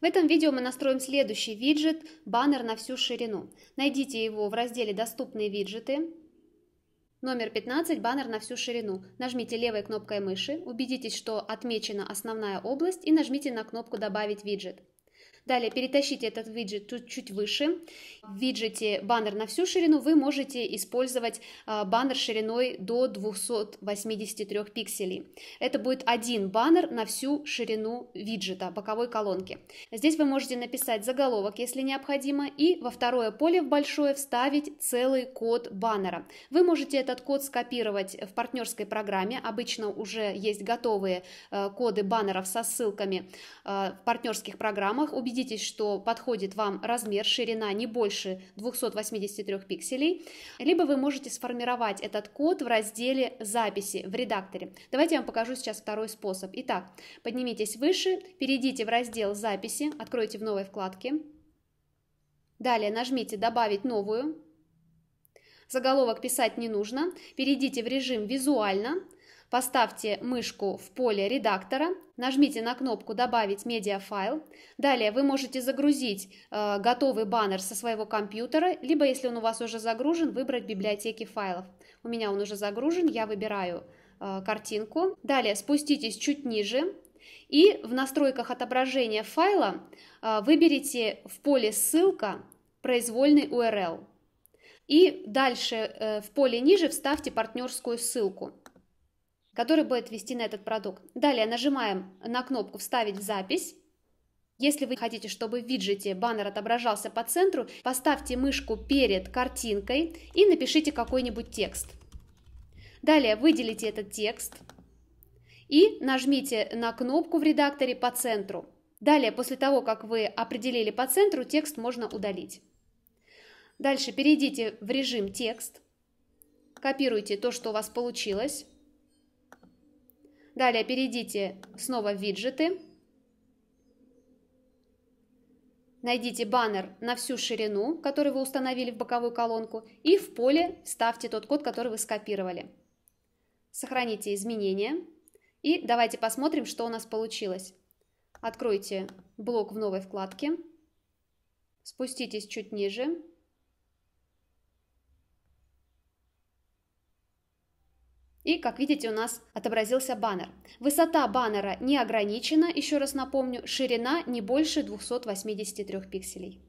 В этом видео мы настроим следующий виджет «Баннер на всю ширину». Найдите его в разделе «Доступные виджеты». Номер 15 – баннер на всю ширину. Нажмите левой кнопкой мыши, убедитесь, что отмечена основная область и нажмите на кнопку «Добавить виджет». Далее перетащите этот виджет тут чуть выше. В виджете баннер на всю ширину вы можете использовать а, баннер шириной до 283 пикселей. Это будет один баннер на всю ширину виджета, боковой колонки. Здесь вы можете написать заголовок, если необходимо, и во второе поле в большое вставить целый код баннера. Вы можете этот код скопировать в партнерской программе. Обычно уже есть готовые э, коды баннеров со ссылками э, в партнерских программах убедитесь, что подходит вам размер, ширина не больше 283 пикселей, либо вы можете сформировать этот код в разделе «Записи» в редакторе. Давайте я вам покажу сейчас второй способ. Итак, поднимитесь выше, перейдите в раздел «Записи», откройте в новой вкладке. Далее нажмите «Добавить новую». Заголовок писать не нужно. Перейдите в режим «Визуально», Поставьте мышку в поле редактора, нажмите на кнопку «Добавить медиафайл». Далее вы можете загрузить э, готовый баннер со своего компьютера, либо, если он у вас уже загружен, выбрать библиотеки файлов. У меня он уже загружен, я выбираю э, картинку. Далее спуститесь чуть ниже, и в настройках отображения файла э, выберите в поле «Ссылка» произвольный URL. И дальше э, в поле ниже вставьте партнерскую ссылку который будет вести на этот продукт. Далее нажимаем на кнопку «Вставить в запись». Если вы хотите, чтобы в виджете баннер отображался по центру, поставьте мышку перед картинкой и напишите какой-нибудь текст. Далее выделите этот текст и нажмите на кнопку в редакторе по центру. Далее, после того, как вы определили по центру, текст можно удалить. Дальше перейдите в режим «Текст», копируйте то, что у вас получилось, Далее перейдите снова в виджеты. Найдите баннер на всю ширину, который вы установили в боковую колонку, и в поле вставьте тот код, который вы скопировали. Сохраните изменения. И давайте посмотрим, что у нас получилось. Откройте блок в новой вкладке. Спуститесь чуть ниже. И, как видите, у нас отобразился баннер. Высота баннера не ограничена, еще раз напомню, ширина не больше 283 пикселей.